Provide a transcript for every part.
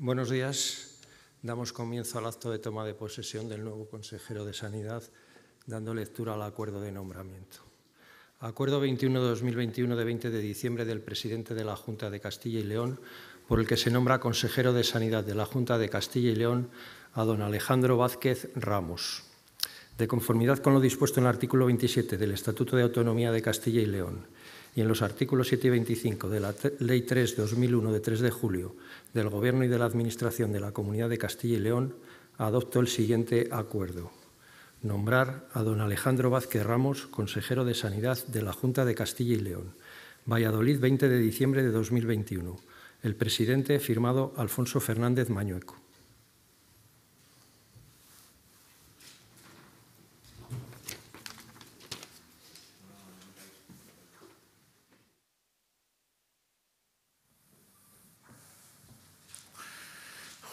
Buenos días. Damos comienzo al acto de toma de posesión del nuevo consejero de Sanidad, dando lectura al acuerdo de nombramiento. Acuerdo 21-2021 de 20 de diciembre del presidente de la Junta de Castilla y León, por el que se nombra consejero de Sanidad de la Junta de Castilla y León a don Alejandro Vázquez Ramos. De conformidad con lo dispuesto en el artículo 27 del Estatuto de Autonomía de Castilla y León y en los artículos 7 y 25 de la Ley 3-2001 de 3 de julio del Gobierno y de la Administración de la Comunidad de Castilla y León, adoptó el siguiente acuerdo. Nombrar a don Alejandro Vázquez Ramos, consejero de Sanidad de la Junta de Castilla y León. Valladolid, 20 de diciembre de 2021. El presidente firmado Alfonso Fernández Mañueco.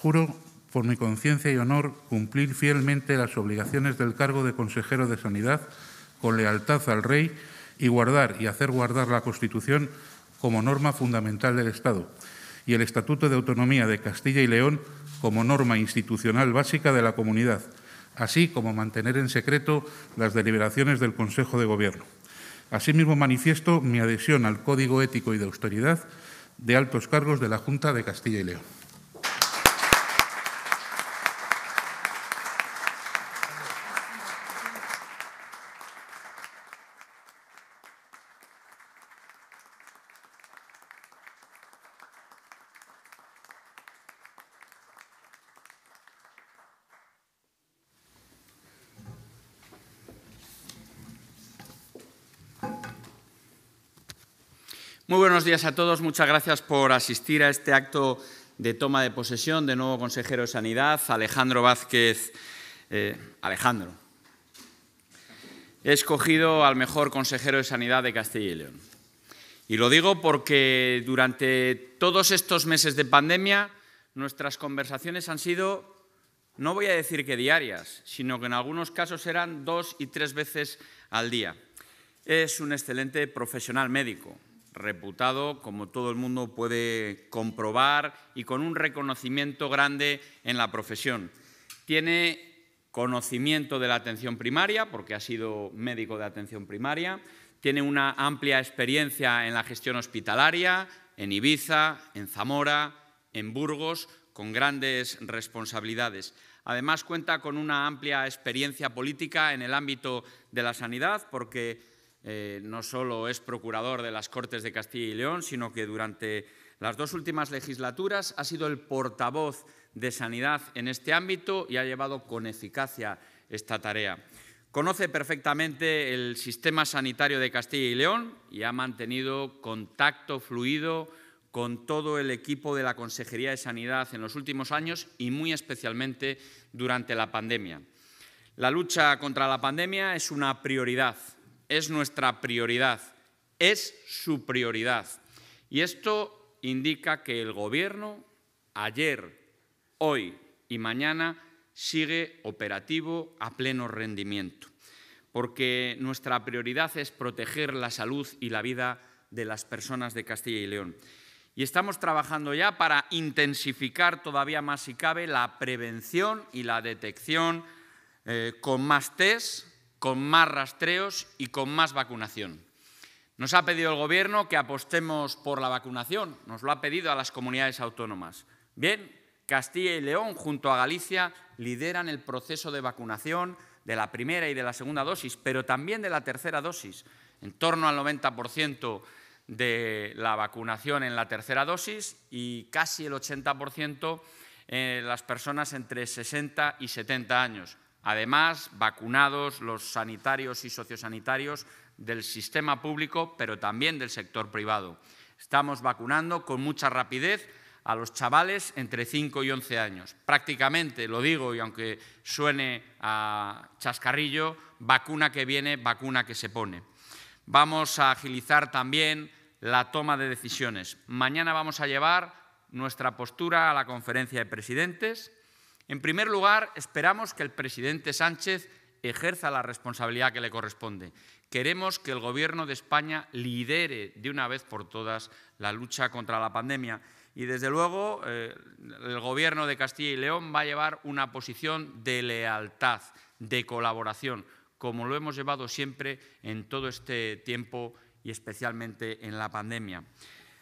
juro por mi conciencia y honor cumplir fielmente las obligaciones del cargo de consejero de Sanidad con lealtad al Rey y guardar y hacer guardar la Constitución como norma fundamental del Estado y el Estatuto de Autonomía de Castilla y León como norma institucional básica de la comunidad, así como mantener en secreto las deliberaciones del Consejo de Gobierno. Asimismo, manifiesto mi adhesión al Código Ético y de Austeridad de altos cargos de la Junta de Castilla y León. Muy buenos días a todos. Muchas gracias por asistir a este acto de toma de posesión de nuevo consejero de Sanidad, Alejandro Vázquez. Eh, Alejandro. He escogido al mejor consejero de Sanidad de Castilla y León. Y lo digo porque durante todos estos meses de pandemia nuestras conversaciones han sido, no voy a decir que diarias, sino que en algunos casos eran dos y tres veces al día. Es un excelente profesional médico, reputado, como todo el mundo puede comprobar, y con un reconocimiento grande en la profesión. Tiene conocimiento de la atención primaria, porque ha sido médico de atención primaria, tiene una amplia experiencia en la gestión hospitalaria, en Ibiza, en Zamora, en Burgos, con grandes responsabilidades. Además, cuenta con una amplia experiencia política en el ámbito de la sanidad, porque eh, no solo es procurador de las Cortes de Castilla y León, sino que durante las dos últimas legislaturas ha sido el portavoz de Sanidad en este ámbito y ha llevado con eficacia esta tarea. Conoce perfectamente el sistema sanitario de Castilla y León y ha mantenido contacto fluido con todo el equipo de la Consejería de Sanidad en los últimos años y muy especialmente durante la pandemia. La lucha contra la pandemia es una prioridad es nuestra prioridad, es su prioridad. Y esto indica que el Gobierno ayer, hoy y mañana sigue operativo a pleno rendimiento, porque nuestra prioridad es proteger la salud y la vida de las personas de Castilla y León. Y estamos trabajando ya para intensificar todavía más si cabe la prevención y la detección eh, con más test, con más rastreos y con más vacunación. Nos ha pedido el Gobierno que apostemos por la vacunación, nos lo ha pedido a las comunidades autónomas. Bien, Castilla y León, junto a Galicia, lideran el proceso de vacunación de la primera y de la segunda dosis, pero también de la tercera dosis. En torno al 90% de la vacunación en la tercera dosis y casi el 80% en las personas entre 60 y 70 años. Además, vacunados los sanitarios y sociosanitarios del sistema público, pero también del sector privado. Estamos vacunando con mucha rapidez a los chavales entre 5 y 11 años. Prácticamente, lo digo y aunque suene a chascarrillo, vacuna que viene, vacuna que se pone. Vamos a agilizar también la toma de decisiones. Mañana vamos a llevar nuestra postura a la conferencia de presidentes. En primer lugar, esperamos que el presidente Sánchez ejerza la responsabilidad que le corresponde. Queremos que el Gobierno de España lidere de una vez por todas la lucha contra la pandemia. Y desde luego eh, el Gobierno de Castilla y León va a llevar una posición de lealtad, de colaboración, como lo hemos llevado siempre en todo este tiempo y especialmente en la pandemia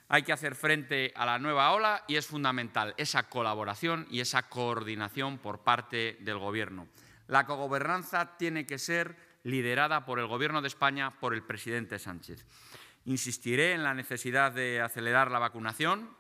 hay que hacer frente a la nueva ola y es fundamental esa colaboración y esa coordinación por parte del Gobierno. La cogobernanza tiene que ser liderada por el Gobierno de España, por el presidente Sánchez. Insistiré en la necesidad de acelerar la vacunación,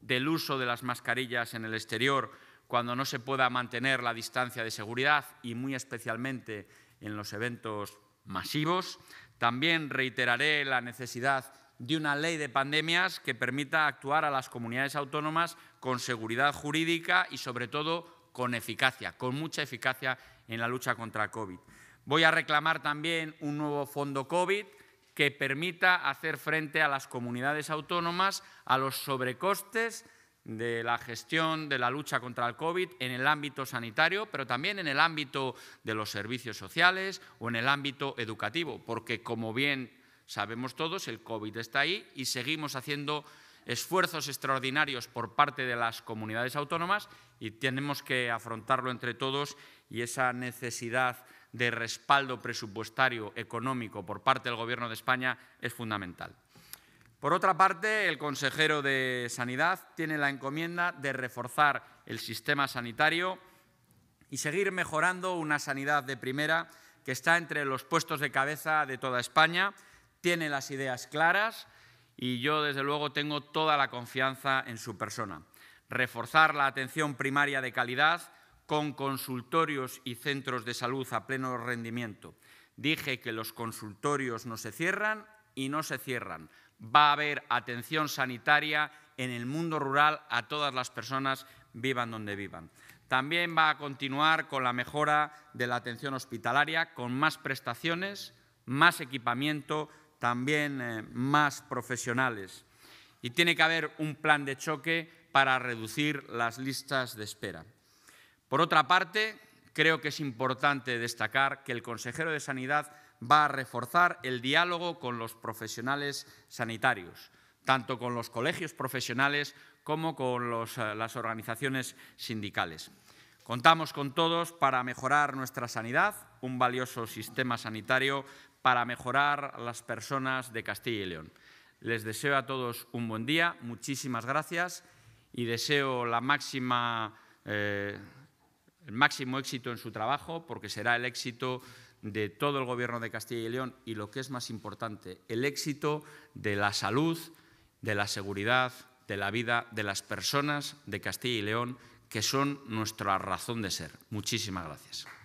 del uso de las mascarillas en el exterior cuando no se pueda mantener la distancia de seguridad y muy especialmente en los eventos masivos. También reiteraré la necesidad de una ley de pandemias que permita actuar a las comunidades autónomas con seguridad jurídica y, sobre todo, con eficacia, con mucha eficacia en la lucha contra el COVID. Voy a reclamar también un nuevo fondo COVID que permita hacer frente a las comunidades autónomas a los sobrecostes de la gestión de la lucha contra el COVID en el ámbito sanitario, pero también en el ámbito de los servicios sociales o en el ámbito educativo, porque como bien Sabemos todos, el COVID está ahí y seguimos haciendo esfuerzos extraordinarios por parte de las comunidades autónomas y tenemos que afrontarlo entre todos y esa necesidad de respaldo presupuestario económico por parte del Gobierno de España es fundamental. Por otra parte, el consejero de Sanidad tiene la encomienda de reforzar el sistema sanitario y seguir mejorando una sanidad de primera que está entre los puestos de cabeza de toda España tiene las ideas claras y yo desde luego tengo toda la confianza en su persona. Reforzar la atención primaria de calidad con consultorios y centros de salud a pleno rendimiento. Dije que los consultorios no se cierran y no se cierran. Va a haber atención sanitaria en el mundo rural a todas las personas, vivan donde vivan. También va a continuar con la mejora de la atención hospitalaria, con más prestaciones, más equipamiento, también eh, más profesionales. Y tiene que haber un plan de choque para reducir las listas de espera. Por otra parte, creo que es importante destacar que el consejero de Sanidad va a reforzar el diálogo con los profesionales sanitarios, tanto con los colegios profesionales como con eh, las organizaciones sindicales. Contamos con todos para mejorar nuestra sanidad, un valioso sistema sanitario para mejorar a las personas de Castilla y León. Les deseo a todos un buen día, muchísimas gracias y deseo la máxima, eh, el máximo éxito en su trabajo, porque será el éxito de todo el Gobierno de Castilla y León y, lo que es más importante, el éxito de la salud, de la seguridad, de la vida de las personas de Castilla y León, que son nuestra razón de ser. Muchísimas gracias.